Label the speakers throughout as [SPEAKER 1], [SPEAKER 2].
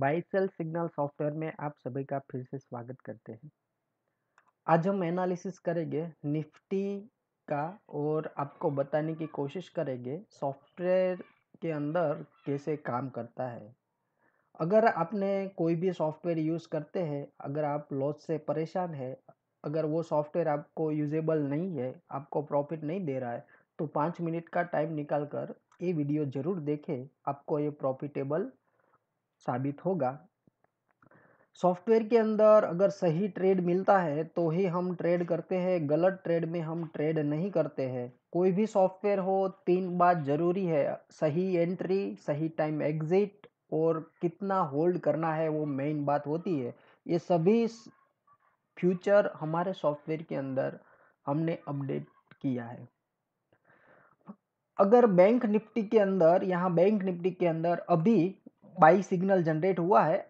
[SPEAKER 1] buy sell signal software में आप सभी का फिर से स्वागत करते हैं आज हम एनालिसिस करेंगे निफ्टी का और आपको बताने की कोशिश करेंगे सॉफ्टवेयर के अंदर कैसे काम करता है अगर आपने कोई भी सॉफ्टवेयर यूज़ करते हैं अगर आप लॉस से परेशान है अगर वो सॉफ्टवेयर आपको यूजेबल नहीं है आपको प्रॉफिट नहीं दे रहा है तो पाँच मिनट का टाइम निकाल कर ये वीडियो ज़रूर देखें आपको ये प्रॉफिटेबल साबित होगा सॉफ्टवेयर के अंदर अगर सही ट्रेड मिलता है तो ही हम ट्रेड करते हैं गलत ट्रेड में हम ट्रेड नहीं करते हैं कोई भी सॉफ्टवेयर हो तीन बात ज़रूरी है सही एंट्री सही टाइम एग्ज़िट और कितना होल्ड करना है वो मेन बात होती है ये सभी फ्यूचर हमारे सॉफ्टवेयर के अंदर हमने अपडेट किया है अगर बैंक निफ्टी के अंदर यहाँ बैंक निफ्टी के अंदर अभी बाई सिग्नल जनरेट हुआ है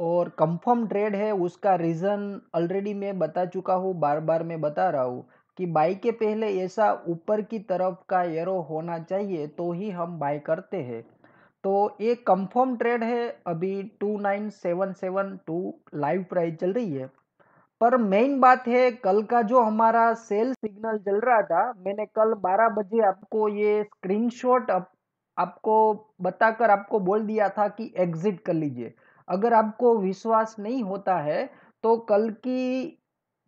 [SPEAKER 1] और कंफर्म ट्रेड है उसका रीज़न ऑलरेडी मैं बता चुका हूँ बार बार मैं बता रहा हूँ कि बाई के पहले ऐसा ऊपर की तरफ का एरो होना चाहिए तो ही हम बाई करते हैं तो ये कंफर्म ट्रेड है अभी two nine seven seven two live price चल रही है पर मेन बात है कल का जो हमारा सेल सिग्नल चल रहा था मैंने कल 12 बजे आपको ये स्क्रीनशॉट आपको बताकर आपको बोल दिया था कि एग्जिट कर लीजिए अगर आपको विश्वास नहीं होता है तो कल की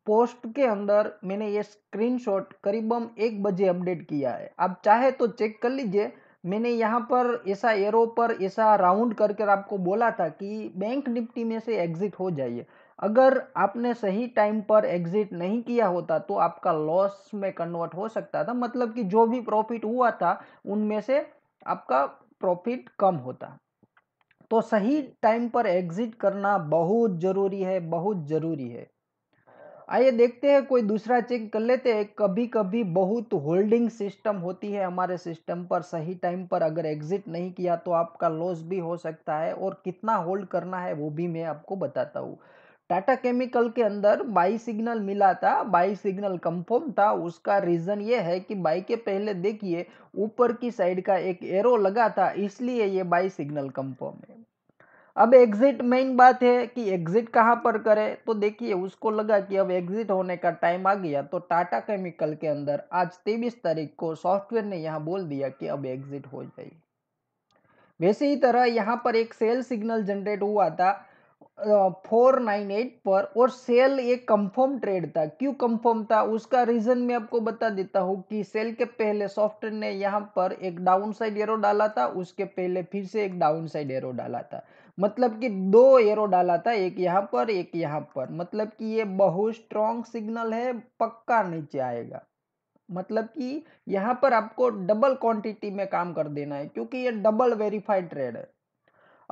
[SPEAKER 1] पोस्ट के अंदर मैंने ये स्क्रीनशॉट करीबन एक बजे अपडेट किया है आप चाहे तो चेक कर लीजिए मैंने यहाँ पर ऐसा एरो पर ऐसा राउंड करके कर आपको बोला था कि बैंक निफ्टी में से एग्जिट हो जाइए अगर आपने सही टाइम पर एग्जिट नहीं किया होता तो आपका लॉस में कन्वर्ट हो सकता था मतलब कि जो भी प्रॉफिट हुआ था उनमें से आपका प्रॉफिट कम होता तो सही टाइम पर एग्जिट करना बहुत ज़रूरी है बहुत ज़रूरी है आइए देखते हैं कोई दूसरा चेक कर लेते हैं कभी कभी बहुत होल्डिंग सिस्टम होती है हमारे सिस्टम पर सही टाइम पर अगर एग्जिट नहीं किया तो आपका लॉस भी हो सकता है और कितना होल्ड करना है वो भी मैं आपको बताता हूँ टाटा केमिकल के अंदर बाई सिग्नल मिला था बाई सिग्नल कंफर्म था उसका रीज़न ये है कि बाई के पहले देखिए ऊपर की साइड का एक एरो लगा था इसलिए ये बाई सिग्नल कंफर्म है अब एग्जिट मेन बात है कि एग्जिट कहाँ पर करें तो देखिए उसको लगा कि अब एग्जिट होने का टाइम आ गया तो टाटा केमिकल के अंदर आज तेईस तारीख को सॉफ्टवेयर ने यहाँ बोल दिया कि अब एग्जिट हो जाए वैसे ही तरह यहाँ पर एक सेल सिग्नल जनरेट हुआ था फोर नाइन एट पर और सेल एक कंफर्म ट्रेड था क्यों कंफर्म था उसका रीज़न मैं आपको बता देता हूं कि सेल के पहले सॉफ्टवेयर ने यहाँ पर एक डाउन साइड एरो डाला था उसके पहले फिर से एक डाउन साइड एरो डाला था मतलब कि दो एरो डाला था एक यहाँ पर एक यहाँ पर मतलब कि ये बहुत स्ट्रॉन्ग सिग्नल है पक्का नीचे आएगा मतलब कि यहाँ पर आपको डबल क्वांटिटी में काम कर देना है क्योंकि ये डबल वेरीफाइड ट्रेड है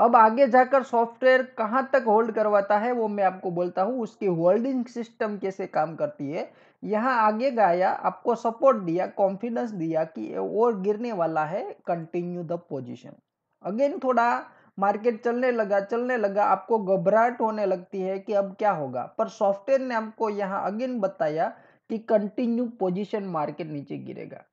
[SPEAKER 1] अब आगे जाकर सॉफ्टवेयर कहाँ तक होल्ड करवाता है वो मैं आपको बोलता हूँ उसकी होल्डिंग सिस्टम कैसे काम करती है यहाँ आगे गाया आपको सपोर्ट दिया कॉन्फिडेंस दिया कि और गिरने वाला है कंटिन्यू द पोजीशन अगेन थोड़ा मार्केट चलने लगा चलने लगा आपको घबराहट होने लगती है कि अब क्या होगा पर सॉफ्टवेयर ने आपको यहाँ अगेन बताया कि कंटिन्यू पोजिशन मार्केट नीचे गिरेगा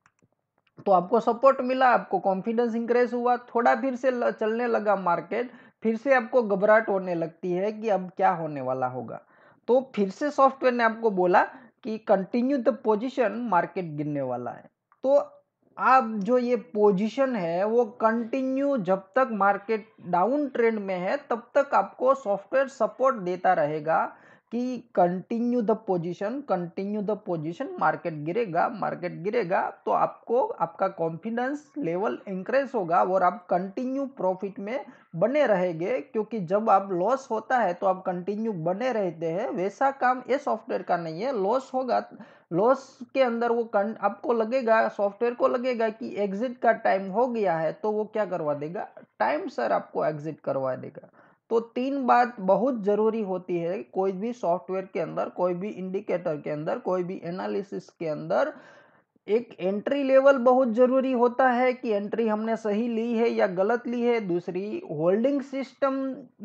[SPEAKER 1] तो आपको सपोर्ट मिला आपको कॉन्फिडेंस इंक्रेज हुआ थोड़ा फिर से चलने लगा मार्केट फिर से आपको घबराहट होने लगती है कि अब क्या होने वाला होगा तो फिर से सॉफ्टवेयर ने आपको बोला कि कंटिन्यू द पोजीशन मार्केट गिरने वाला है तो आप जो ये पोजीशन है वो कंटिन्यू जब तक मार्केट डाउन ट्रेंड में है तब तक आपको सॉफ्टवेयर सपोर्ट देता रहेगा कि continue the position continue the position market गिरेगा मार्केट गिरेगा तो आपको आपका कॉन्फिडेंस लेवल इंक्रेज होगा और आप कंटिन्यू प्रॉफिट में बने रहेंगे क्योंकि जब आप लॉस होता है तो आप कंटिन्यू बने रहते हैं वैसा काम ये सॉफ्टवेयर का नहीं है लॉस होगा लॉस के अंदर वो कं आपको लगेगा सॉफ्टवेयर को लगेगा कि एग्जिट का टाइम हो गया है तो वो क्या करवा देगा टाइम सर आपको एग्जिट करवा देगा तो तीन बात बहुत ज़रूरी होती है कोई भी सॉफ्टवेयर के अंदर कोई भी इंडिकेटर के अंदर कोई भी एनालिसिस के अंदर एक एंट्री लेवल बहुत ज़रूरी होता है कि एंट्री हमने सही ली है या गलत ली है दूसरी होल्डिंग सिस्टम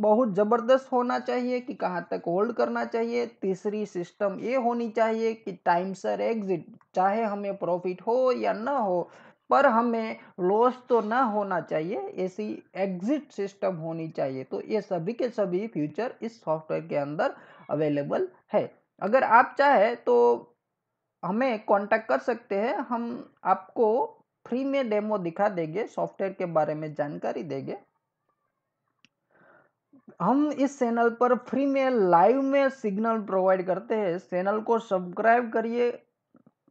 [SPEAKER 1] बहुत ज़बरदस्त होना चाहिए कि कहाँ तक होल्ड करना चाहिए तीसरी सिस्टम ये होनी चाहिए कि टाइम सर एग्जिट चाहे हमें प्रॉफिट हो या ना हो पर हमें लॉस तो ना होना चाहिए ऐसी एग्जिट सिस्टम होनी चाहिए तो ये सभी के सभी फ्यूचर इस सॉफ्टवेयर के अंदर अवेलेबल है अगर आप चाहे तो हमें कांटेक्ट कर सकते हैं हम आपको फ्री में डेमो दिखा देंगे सॉफ्टवेयर के बारे में जानकारी देंगे हम इस चैनल पर फ्री में लाइव में सिग्नल प्रोवाइड करते हैं चैनल को सब्सक्राइब करिए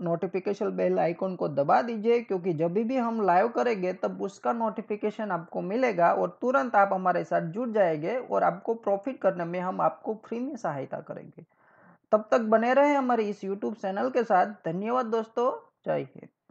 [SPEAKER 1] नोटिफिकेशन बेल आइकॉन को दबा दीजिए क्योंकि जब भी हम लाइव करेंगे तब उसका नोटिफिकेशन आपको मिलेगा और तुरंत आप हमारे साथ जुड़ जाएंगे और आपको प्रॉफिट करने में हम आपको फ्री में सहायता करेंगे तब तक बने रहे हमारे इस यूट्यूब चैनल के साथ धन्यवाद दोस्तों जय हिंद